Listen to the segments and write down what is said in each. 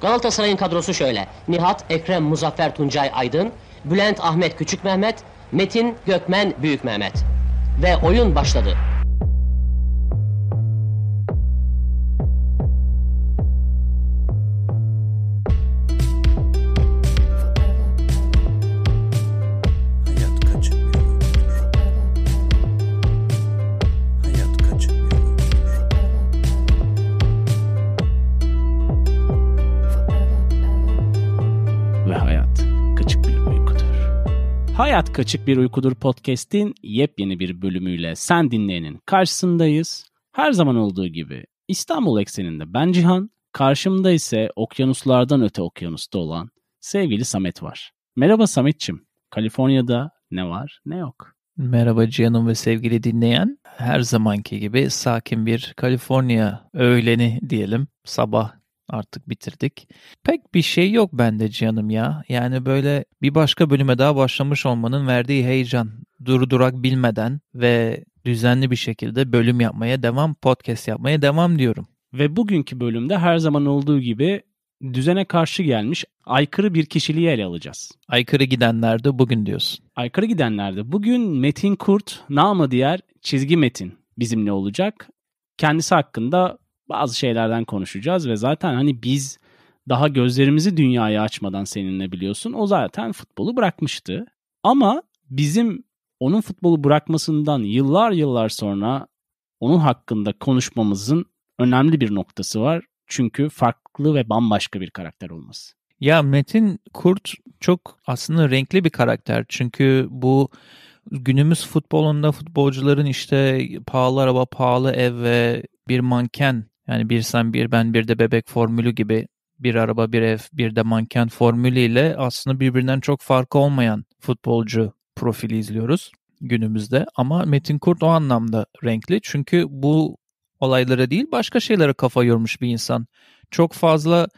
Galatasaray'ın kadrosu şöyle. Nihat, Ekrem, Muzaffer, Tuncay, Aydın, Bülent, Ahmet, Küçük Mehmet, Metin, Gökmen, Büyük Mehmet. Ve oyun başladı. Hayat Kaçık Bir Uykudur podcast'in yepyeni bir bölümüyle sen dinleyenin karşısındayız. Her zaman olduğu gibi İstanbul ekseninde ben Cihan, karşımda ise okyanuslardan öte okyanusta olan sevgili Samet var. Merhaba Sametçim. Kaliforniya'da ne var ne yok? Merhaba Cihan'ım ve sevgili dinleyen. Her zamanki gibi sakin bir Kaliforniya öğleni diyelim. Sabah artık bitirdik. Pek bir şey yok bende canım ya. Yani böyle bir başka bölüme daha başlamış olmanın verdiği heyecan, durdurak bilmeden ve düzenli bir şekilde bölüm yapmaya devam, podcast yapmaya devam diyorum. Ve bugünkü bölümde her zaman olduğu gibi düzene karşı gelmiş aykırı bir kişiliği ele alacağız. Aykırı gidenler de bugün diyorsun. Aykırı gidenler de bugün Metin Kurt, namı diğer çizgi Metin bizimle olacak. Kendisi hakkında bazı şeylerden konuşacağız ve zaten hani biz daha gözlerimizi dünyaya açmadan seninle biliyorsun. O zaten futbolu bırakmıştı. Ama bizim onun futbolu bırakmasından yıllar yıllar sonra onun hakkında konuşmamızın önemli bir noktası var. Çünkü farklı ve bambaşka bir karakter olması. Ya Metin Kurt çok aslında renkli bir karakter. Çünkü bu günümüz futbolunda futbolcuların işte pahalı araba, pahalı ev ve bir manken yani bir sen bir ben bir de bebek formülü gibi bir araba bir ev bir de manken formülüyle aslında birbirinden çok farkı olmayan futbolcu profili izliyoruz günümüzde. Ama Metin Kurt o anlamda renkli çünkü bu olaylara değil başka şeylere kafa yormuş bir insan. Çok fazla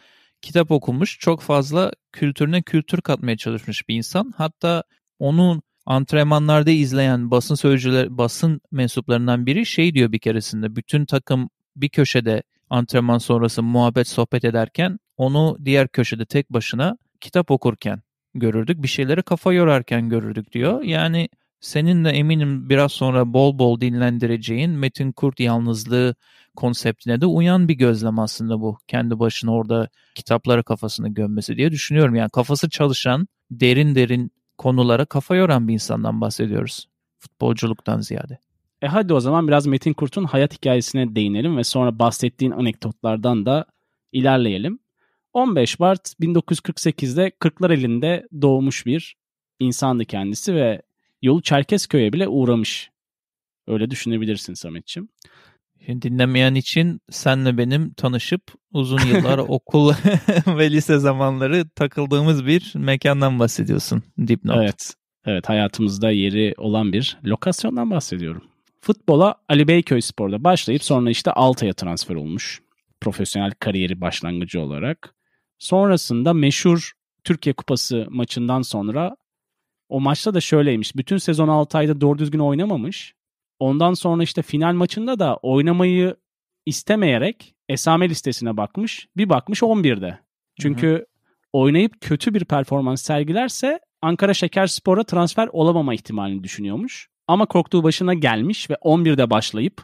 kitap okumuş, çok fazla kültürüne kültür katmaya çalışmış bir insan. Hatta onun antrenmanlarda izleyen basın sözcüler, basın mensuplarından biri şey diyor bir keresinde. Bütün takım bir köşede antrenman sonrası muhabbet sohbet ederken onu diğer köşede tek başına kitap okurken görürdük. Bir şeylere kafa yorarken görürdük diyor. Yani senin de eminim biraz sonra bol bol dinlendireceğin Metin Kurt yalnızlığı konseptine de uyan bir gözlem aslında bu. Kendi başına orada kitaplara kafasını gömmesi diye düşünüyorum. Yani kafası çalışan, derin derin konulara kafa yoran bir insandan bahsediyoruz. Futbolculuktan ziyade. E hadi o zaman biraz Metin Kurt'un hayat hikayesine değinelim ve sonra bahsettiğin anekdotlardan da ilerleyelim. 15 Mart 1948'de Kırklar elinde doğmuş bir insandı kendisi ve yolu Çerkezköy'e bile uğramış. Öyle düşünebilirsin Sametçim. Şimdi dinlemeyen için senle benim tanışıp uzun yıllar okul ve lise zamanları takıldığımız bir mekandan bahsediyorsun dipnot. Evet. Evet hayatımızda yeri olan bir lokasyondan bahsediyorum. Futbola Ali Beyköy Spor'da başlayıp sonra işte Altay'a transfer olmuş. Profesyonel kariyeri başlangıcı olarak. Sonrasında meşhur Türkiye Kupası maçından sonra o maçta da şöyleymiş. Bütün sezon Altay'da doğru düzgün oynamamış. Ondan sonra işte final maçında da oynamayı istemeyerek esame listesine bakmış. Bir bakmış 11'de. Çünkü Hı-hı. oynayıp kötü bir performans sergilerse Ankara Şeker Spor'a transfer olamama ihtimalini düşünüyormuş. Ama korktuğu başına gelmiş ve 11'de başlayıp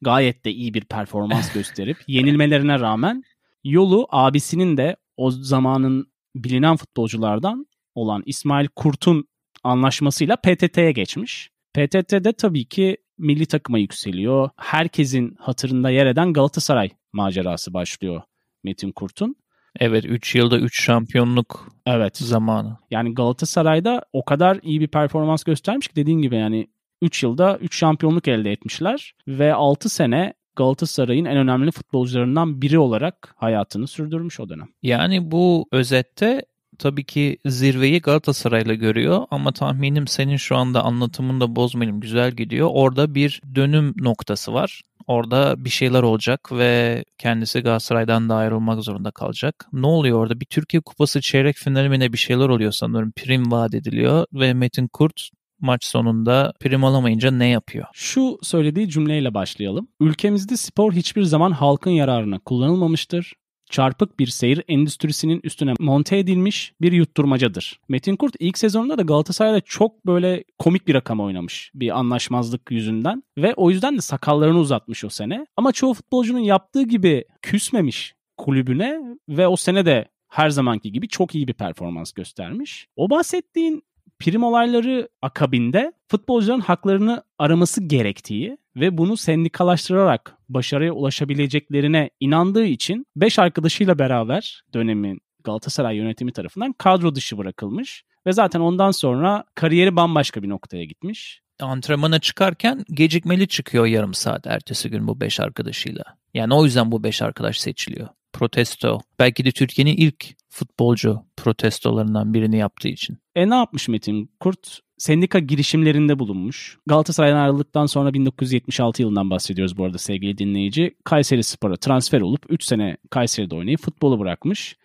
gayet de iyi bir performans gösterip yenilmelerine rağmen yolu abisinin de o zamanın bilinen futbolculardan olan İsmail Kurt'un anlaşmasıyla PTT'ye geçmiş. PTT'de tabii ki milli takıma yükseliyor. Herkesin hatırında yer eden Galatasaray macerası başlıyor Metin Kurt'un. Evet 3 yılda 3 şampiyonluk evet zamanı. Yani Galatasaray'da o kadar iyi bir performans göstermiş ki dediğin gibi yani 3 yılda 3 şampiyonluk elde etmişler ve 6 sene Galatasaray'ın en önemli futbolcularından biri olarak hayatını sürdürmüş o dönem. Yani bu özette tabii ki zirveyi Galatasaray'la görüyor ama tahminim senin şu anda anlatımını da bozmayalım güzel gidiyor. Orada bir dönüm noktası var. Orada bir şeyler olacak ve kendisi Galatasaray'dan da ayrılmak zorunda kalacak. Ne oluyor orada? Bir Türkiye Kupası çeyrek finaline bir şeyler oluyor sanırım. Prim vaat ediliyor ve Metin Kurt maç sonunda prim alamayınca ne yapıyor? Şu söylediği cümleyle başlayalım. Ülkemizde spor hiçbir zaman halkın yararına kullanılmamıştır çarpık bir seyir endüstrisinin üstüne monte edilmiş bir yutturmacadır. Metin Kurt ilk sezonunda da Galatasaray'da çok böyle komik bir rakam oynamış bir anlaşmazlık yüzünden ve o yüzden de sakallarını uzatmış o sene. Ama çoğu futbolcunun yaptığı gibi küsmemiş kulübüne ve o sene de her zamanki gibi çok iyi bir performans göstermiş. O bahsettiğin Prim olayları akabinde futbolcuların haklarını araması gerektiği ve bunu sendikalaştırarak başarıya ulaşabileceklerine inandığı için 5 arkadaşıyla beraber dönemin Galatasaray yönetimi tarafından kadro dışı bırakılmış ve zaten ondan sonra kariyeri bambaşka bir noktaya gitmiş. Antrenmana çıkarken gecikmeli çıkıyor yarım saat ertesi gün bu 5 arkadaşıyla. Yani o yüzden bu 5 arkadaş seçiliyor. Protesto. Belki de Türkiye'nin ilk futbolcu protestolarından birini yaptığı için. E ne yapmış Metin Kurt? Sendika girişimlerinde bulunmuş. Galatasaray'dan ayrıldıktan sonra 1976 yılından bahsediyoruz bu arada sevgili dinleyici. Kayseri Spor'a transfer olup 3 sene Kayseri'de oynayıp futbolu bırakmış.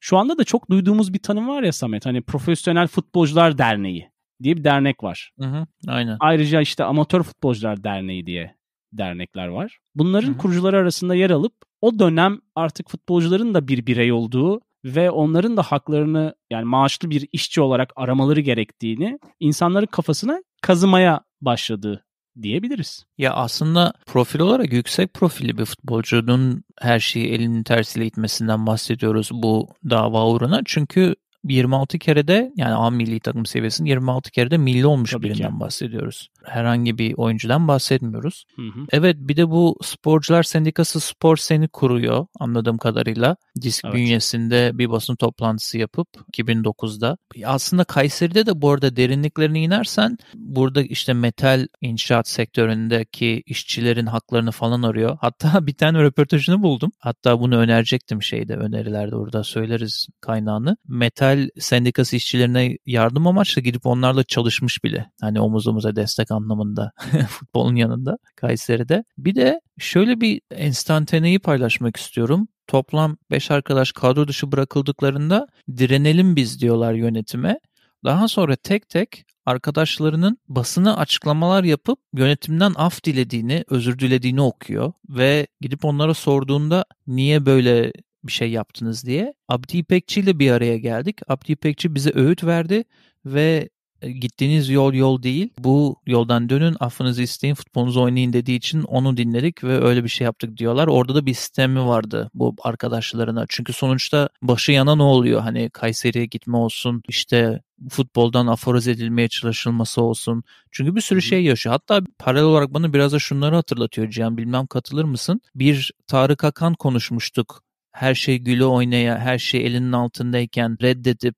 Şu anda da çok duyduğumuz bir tanım var ya Samet hani Profesyonel Futbolcular Derneği diye bir dernek var. Hı hı, aynen. Ayrıca işte Amatör Futbolcular Derneği diye dernekler var. Bunların hı hı. kurucuları arasında yer alıp o dönem artık futbolcuların da bir birey olduğu ve onların da haklarını yani maaşlı bir işçi olarak aramaları gerektiğini insanların kafasına kazımaya başladı diyebiliriz. Ya aslında profil olarak yüksek profilli bir futbolcunun her şeyi elinin tersiyle itmesinden bahsediyoruz bu dava uğruna. Çünkü 26 kere de yani A milli takım seviyesinde 26 kere de milli olmuş Tabii birinden ki. bahsediyoruz. Herhangi bir oyuncudan bahsetmiyoruz. Hı hı. Evet bir de bu Sporcular Sendikası Spor Seni kuruyor anladığım kadarıyla. Disk evet. bünyesinde bir basın toplantısı yapıp 2009'da. Aslında Kayseri'de de bu arada derinliklerine inersen burada işte metal inşaat sektöründeki işçilerin haklarını falan arıyor. Hatta bir tane röportajını buldum. Hatta bunu önerecektim şeyde önerilerde orada söyleriz kaynağını. Metal metal sendikası işçilerine yardım amaçlı gidip onlarla çalışmış bile. Hani omuz omuza destek anlamında futbolun yanında Kayseri'de. Bir de şöyle bir enstantaneyi paylaşmak istiyorum toplam 5 arkadaş kadro dışı bırakıldıklarında direnelim biz diyorlar yönetime. Daha sonra tek tek arkadaşlarının basına açıklamalar yapıp yönetimden af dilediğini, özür dilediğini okuyor ve gidip onlara sorduğunda niye böyle bir şey yaptınız diye. Abdi İpekçi ile bir araya geldik. Abdi İpekçi bize öğüt verdi ve e, gittiğiniz yol yol değil. Bu yoldan dönün, affınızı isteyin, futbolunuzu oynayın dediği için onu dinledik ve öyle bir şey yaptık diyorlar. Orada da bir sistemi vardı bu arkadaşlarına. Çünkü sonuçta başı yana ne oluyor? Hani Kayseri'ye gitme olsun, işte futboldan aforoz edilmeye çalışılması olsun. Çünkü bir sürü şey yaşıyor. Hatta paralel olarak bana biraz da şunları hatırlatıyor Cihan. Bilmem katılır mısın? Bir Tarık Akan konuşmuştuk her şey gülü oynaya, her şey elinin altındayken reddedip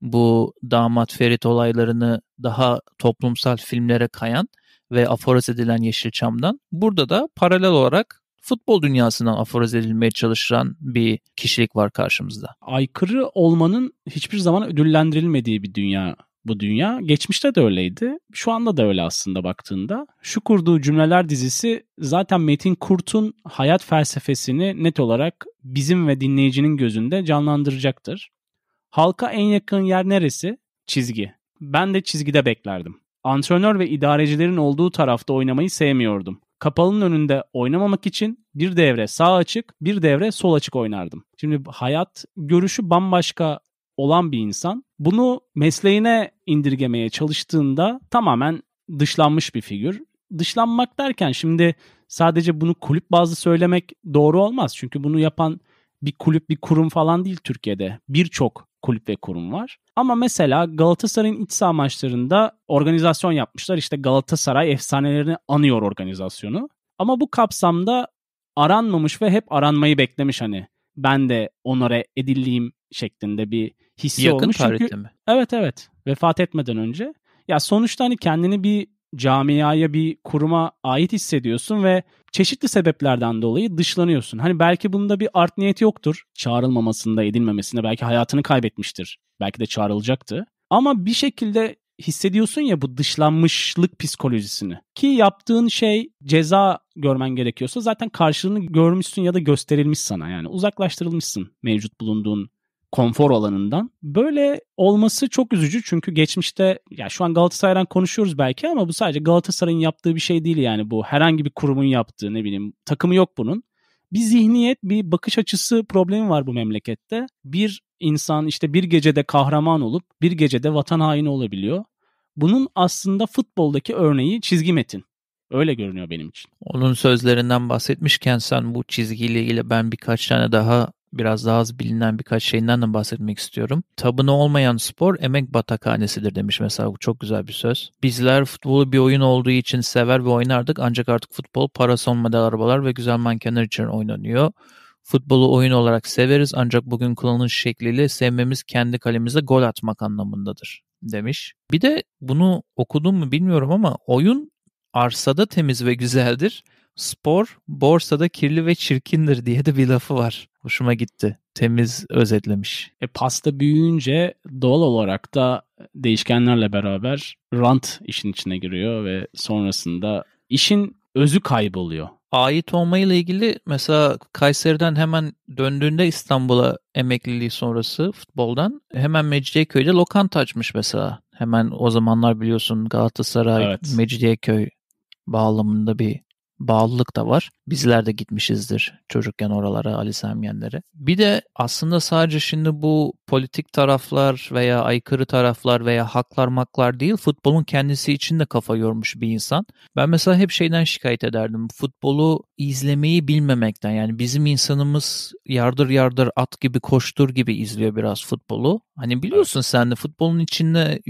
bu damat Ferit olaylarını daha toplumsal filmlere kayan ve aforoz edilen Yeşilçam'dan burada da paralel olarak futbol dünyasından aforoz edilmeye çalışılan bir kişilik var karşımızda. Aykırı olmanın hiçbir zaman ödüllendirilmediği bir dünya bu dünya. Geçmişte de öyleydi. Şu anda da öyle aslında baktığında. Şu kurduğu cümleler dizisi zaten Metin Kurt'un hayat felsefesini net olarak bizim ve dinleyicinin gözünde canlandıracaktır. Halka en yakın yer neresi? Çizgi. Ben de çizgide beklerdim. Antrenör ve idarecilerin olduğu tarafta oynamayı sevmiyordum. Kapalının önünde oynamamak için bir devre sağ açık, bir devre sol açık oynardım. Şimdi hayat görüşü bambaşka olan bir insan bunu mesleğine indirgemeye çalıştığında tamamen dışlanmış bir figür. Dışlanmak derken şimdi sadece bunu kulüp bazlı söylemek doğru olmaz. Çünkü bunu yapan bir kulüp, bir kurum falan değil Türkiye'de. Birçok kulüp ve kurum var. Ama mesela Galatasaray'ın iç saha maçlarında organizasyon yapmışlar. İşte Galatasaray efsanelerini anıyor organizasyonu. Ama bu kapsamda aranmamış ve hep aranmayı beklemiş hani ben de onore edildiğim şeklinde bir hissi Yakın olmuş. Yakın tarihte mi? Evet evet vefat etmeden önce. Ya sonuçta hani kendini bir camiaya bir kuruma ait hissediyorsun ve çeşitli sebeplerden dolayı dışlanıyorsun. Hani belki bunda bir art niyet yoktur. Çağrılmamasında, edilmemesinde belki hayatını kaybetmiştir. Belki de çağrılacaktı. Ama bir şekilde hissediyorsun ya bu dışlanmışlık psikolojisini. Ki yaptığın şey ceza görmen gerekiyorsa zaten karşılığını görmüşsün ya da gösterilmiş sana yani uzaklaştırılmışsın mevcut bulunduğun konfor alanından. Böyle olması çok üzücü çünkü geçmişte ya şu an Galatasaray'dan konuşuyoruz belki ama bu sadece Galatasaray'ın yaptığı bir şey değil yani bu herhangi bir kurumun yaptığı ne bileyim takımı yok bunun. Bir zihniyet, bir bakış açısı problemi var bu memlekette. Bir insan işte bir gecede kahraman olup bir gecede vatan haini olabiliyor. Bunun aslında futboldaki örneği çizgi metin. Öyle görünüyor benim için. Onun sözlerinden bahsetmişken sen bu çizgiyle ilgili ben birkaç tane daha biraz daha az bilinen birkaç şeyinden de bahsetmek istiyorum. Tabını olmayan spor emek batakhanesidir demiş mesela bu çok güzel bir söz. Bizler futbolu bir oyun olduğu için sever ve oynardık ancak artık futbol para son model arabalar ve güzel mankenler için oynanıyor. Futbolu oyun olarak severiz ancak bugün kullanılış şekliyle sevmemiz kendi kalemize gol atmak anlamındadır demiş. Bir de bunu okudum mu bilmiyorum ama oyun arsada temiz ve güzeldir spor borsada kirli ve çirkindir diye de bir lafı var. Hoşuma gitti. Temiz özetlemiş. E, pasta büyüyünce doğal olarak da değişkenlerle beraber rant işin içine giriyor ve sonrasında işin özü kayboluyor. Ait olmayla ilgili mesela Kayseri'den hemen döndüğünde İstanbul'a emekliliği sonrası futboldan hemen Mecidiyeköy'de lokanta açmış mesela. Hemen o zamanlar biliyorsun Galatasaray, evet. Mecidiyeköy bağlamında bir bağlılık da var. Bizler de gitmişizdir çocukken oralara, Ali Semyenlere. Bir de aslında sadece şimdi bu politik taraflar veya aykırı taraflar veya haklar maklar değil, futbolun kendisi için de kafa yormuş bir insan. Ben mesela hep şeyden şikayet ederdim. Futbolu izlemeyi bilmemekten yani bizim insanımız yardır yardır at gibi koştur gibi izliyor biraz futbolu. Hani biliyorsun sen de futbolun içinde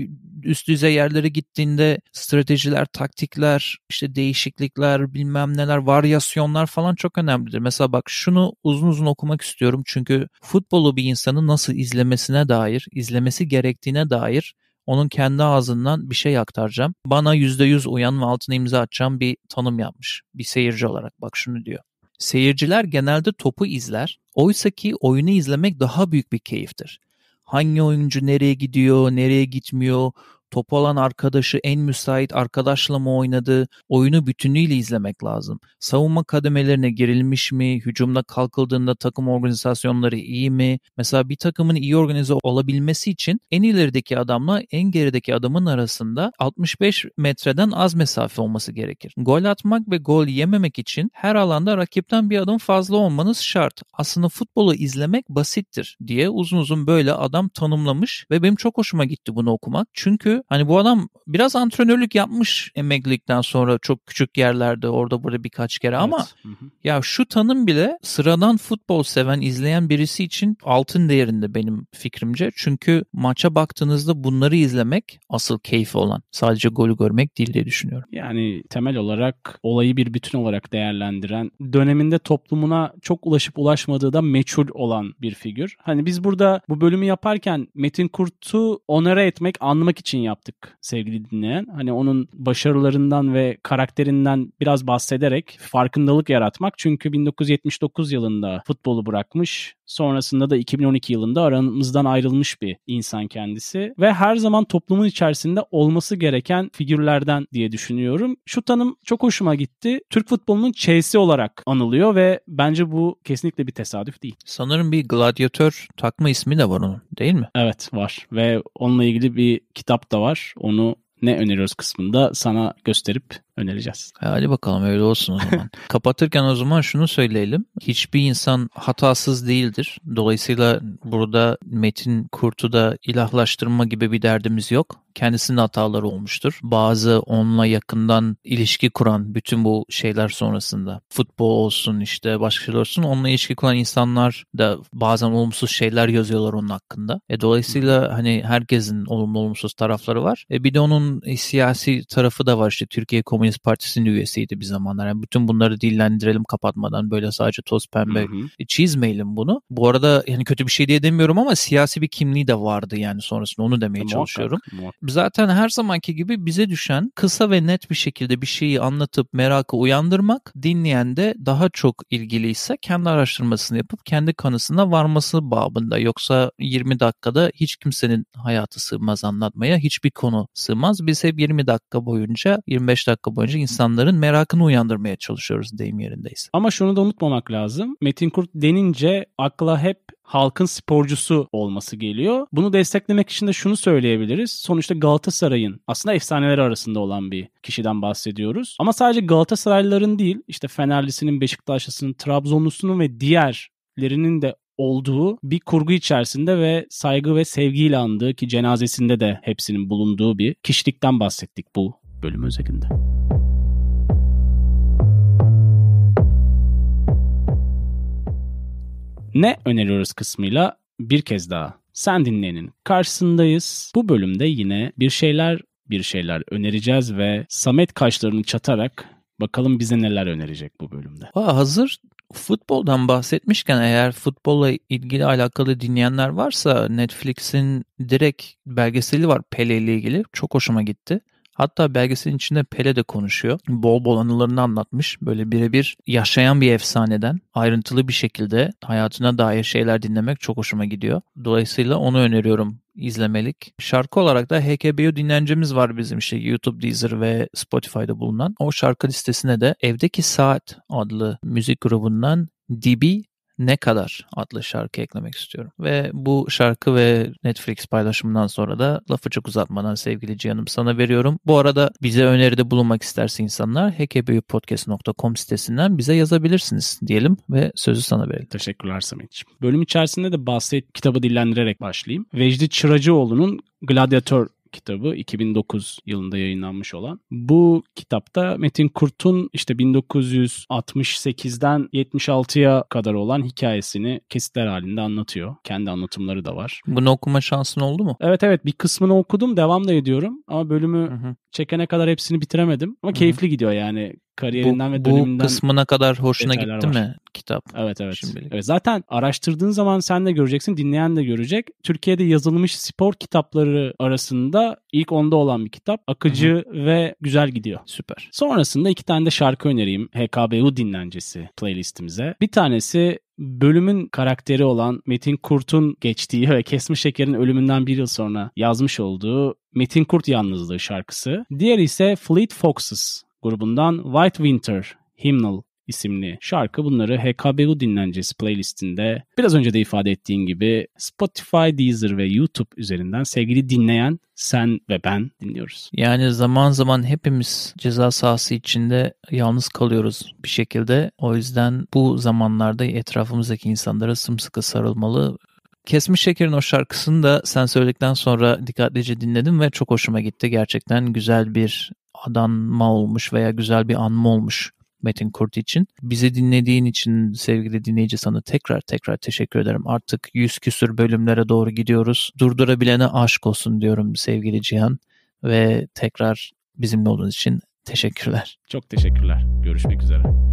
üst düzey yerlere gittiğinde stratejiler, taktikler, işte değişiklikler, bilmem neler, varyasyon onlar falan çok önemlidir. Mesela bak şunu uzun uzun okumak istiyorum çünkü futbolu bir insanın nasıl izlemesine dair, izlemesi gerektiğine dair onun kendi ağzından bir şey aktaracağım. Bana %100 uyan ve altına imza atacağım bir tanım yapmış bir seyirci olarak. Bak şunu diyor. Seyirciler genelde topu izler. Oysa ki oyunu izlemek daha büyük bir keyiftir. Hangi oyuncu nereye gidiyor, nereye gitmiyor, topu alan arkadaşı en müsait arkadaşla mı oynadı, oyunu bütünüyle izlemek lazım. Savunma kademelerine girilmiş mi, hücumda kalkıldığında takım organizasyonları iyi mi? Mesela bir takımın iyi organize olabilmesi için en ilerideki adamla en gerideki adamın arasında 65 metreden az mesafe olması gerekir. Gol atmak ve gol yememek için her alanda rakipten bir adım fazla olmanız şart. Aslında futbolu izlemek basittir diye uzun uzun böyle adam tanımlamış ve benim çok hoşuma gitti bunu okumak. Çünkü hani bu adam biraz antrenörlük yapmış emeklilikten sonra çok küçük yerlerde orada burada birkaç kere evet. ama hı hı. ya şu tanım bile sıradan futbol seven izleyen birisi için altın değerinde benim fikrimce. Çünkü maça baktığınızda bunları izlemek asıl keyif olan. Sadece golü görmek değil diye düşünüyorum. Yani temel olarak olayı bir bütün olarak değerlendiren, döneminde toplumuna çok ulaşıp ulaşmadığı da meçhul olan bir figür. Hani biz burada bu bölümü yaparken Metin Kurt'u onara etmek, anmak için yaptık sevgili dinleyen. Hani onun başarılarından ve karakterinden biraz bahsederek farkındalık yaratmak. Çünkü 1979 yılında futbolu bırakmış. Sonrasında da 2012 yılında aramızdan ayrılmış bir insan kendisi ve her zaman toplumun içerisinde olması gereken figürlerden diye düşünüyorum. Şu tanım çok hoşuma gitti. Türk futbolunun Chelsea olarak anılıyor ve bence bu kesinlikle bir tesadüf değil. Sanırım bir gladyatör takma ismi de var onun değil mi? Evet var ve onunla ilgili bir kitap da da var. Onu ne öneriyoruz kısmında sana gösterip önereceğiz. Hadi bakalım öyle olsun o zaman. Kapatırken o zaman şunu söyleyelim. Hiçbir insan hatasız değildir. Dolayısıyla burada Metin Kurt'u da ilahlaştırma gibi bir derdimiz yok. Kendisinin hataları olmuştur. Bazı onunla yakından ilişki kuran bütün bu şeyler sonrasında futbol olsun işte başka şeyler olsun onunla ilişki kuran insanlar da bazen olumsuz şeyler yazıyorlar onun hakkında. E, dolayısıyla hani herkesin olumlu olumsuz tarafları var. E, bir de onun siyasi tarafı da var işte Türkiye Komünist Komünist Partisi'nin üyesiydi bir zamanlar. Yani bütün bunları dillendirelim kapatmadan böyle sadece toz pembe hı hı. çizmeyelim bunu. Bu arada yani kötü bir şey diye demiyorum ama siyasi bir kimliği de vardı yani sonrasında onu demeye muhakkak, çalışıyorum. Muhakkak. Zaten her zamanki gibi bize düşen kısa ve net bir şekilde bir şeyi anlatıp merakı uyandırmak dinleyen de daha çok ilgiliyse kendi araştırmasını yapıp kendi kanısına varması babında. Yoksa 20 dakikada hiç kimsenin hayatı sığmaz anlatmaya hiçbir konu sığmaz. Biz hep 20 dakika boyunca 25 dakika amacı insanların merakını uyandırmaya çalışıyoruz deyim yerindeyiz. Ama şunu da unutmamak lazım. Metin Kurt denince akla hep halkın sporcusu olması geliyor. Bunu desteklemek için de şunu söyleyebiliriz. Sonuçta Galatasaray'ın aslında efsaneleri arasında olan bir kişiden bahsediyoruz. Ama sadece Galatasaraylıların değil, işte Fenerlisinin, Beşiktaşlısının, Trabzonlusunun ve diğerlerinin de olduğu bir kurgu içerisinde ve saygı ve sevgiyle andığı ki cenazesinde de hepsinin bulunduğu bir kişilikten bahsettik bu bölüm özelinde. ne öneriyoruz kısmıyla bir kez daha sen dinleyenin karşısındayız. Bu bölümde yine bir şeyler bir şeyler önereceğiz ve Samet kaşlarını çatarak bakalım bize neler önerecek bu bölümde. Aa, hazır futboldan bahsetmişken eğer futbolla ilgili alakalı dinleyenler varsa Netflix'in direkt belgeseli var Pele ile ilgili. Çok hoşuma gitti. Hatta belgeselin içinde Pele de konuşuyor. Bol bol anılarını anlatmış. Böyle birebir yaşayan bir efsaneden ayrıntılı bir şekilde hayatına dair şeyler dinlemek çok hoşuma gidiyor. Dolayısıyla onu öneriyorum izlemelik. Şarkı olarak da HKBO dinlencemiz var bizim işte YouTube, Deezer ve Spotify'da bulunan. O şarkı listesine de Evdeki Saat adlı müzik grubundan DB ne Kadar adlı şarkı eklemek istiyorum. Ve bu şarkı ve Netflix paylaşımından sonra da lafı çok uzatmadan sevgili Cihan'ım sana veriyorum. Bu arada bize öneride bulunmak isterse insanlar hekebüyükpodcast.com sitesinden bize yazabilirsiniz diyelim ve sözü sana verelim. Teşekkürler Samet'ciğim. Bölüm içerisinde de bahset kitabı dillendirerek başlayayım. Vecdi Çıracıoğlu'nun Gladiator kitabı 2009 yılında yayınlanmış olan. Bu kitapta Metin Kurt'un işte 1968'den 76'ya kadar olan hikayesini kesitler halinde anlatıyor. Kendi anlatımları da var. Bunu okuma şansın oldu mu? Evet evet bir kısmını okudum devam da ediyorum ama bölümü hı hı. çekene kadar hepsini bitiremedim ama hı hı. keyifli gidiyor yani kariyerinden bu, ve döneminden. Bu kısmına kadar hoşuna gitti var. mi kitap? Evet evet. Şimdilik. evet. Zaten araştırdığın zaman sen de göreceksin, dinleyen de görecek. Türkiye'de yazılmış spor kitapları arasında ilk onda olan bir kitap. Akıcı Hı-hı. ve güzel gidiyor. Süper. Sonrasında iki tane de şarkı önereyim HKBU dinlencesi playlistimize. Bir tanesi bölümün karakteri olan Metin Kurt'un geçtiği ve Kesmiş Şeker'in ölümünden bir yıl sonra yazmış olduğu Metin Kurt Yalnızlığı şarkısı. Diğeri ise Fleet Foxes grubundan White Winter Hymnal isimli şarkı bunları HKBU dinlencesi playlistinde biraz önce de ifade ettiğin gibi Spotify, Deezer ve YouTube üzerinden sevgili dinleyen sen ve ben dinliyoruz. Yani zaman zaman hepimiz ceza sahası içinde yalnız kalıyoruz bir şekilde. O yüzden bu zamanlarda etrafımızdaki insanlara sımsıkı sarılmalı Kesmiş Şeker'in o şarkısını da sen söyledikten sonra dikkatlice dinledim ve çok hoşuma gitti. Gerçekten güzel bir adanma olmuş veya güzel bir anma olmuş Metin Kurt için. Bizi dinlediğin için sevgili dinleyici sana tekrar tekrar teşekkür ederim. Artık yüz küsür bölümlere doğru gidiyoruz. Durdurabilene aşk olsun diyorum sevgili Cihan ve tekrar bizimle olduğunuz için teşekkürler. Çok teşekkürler. Görüşmek üzere.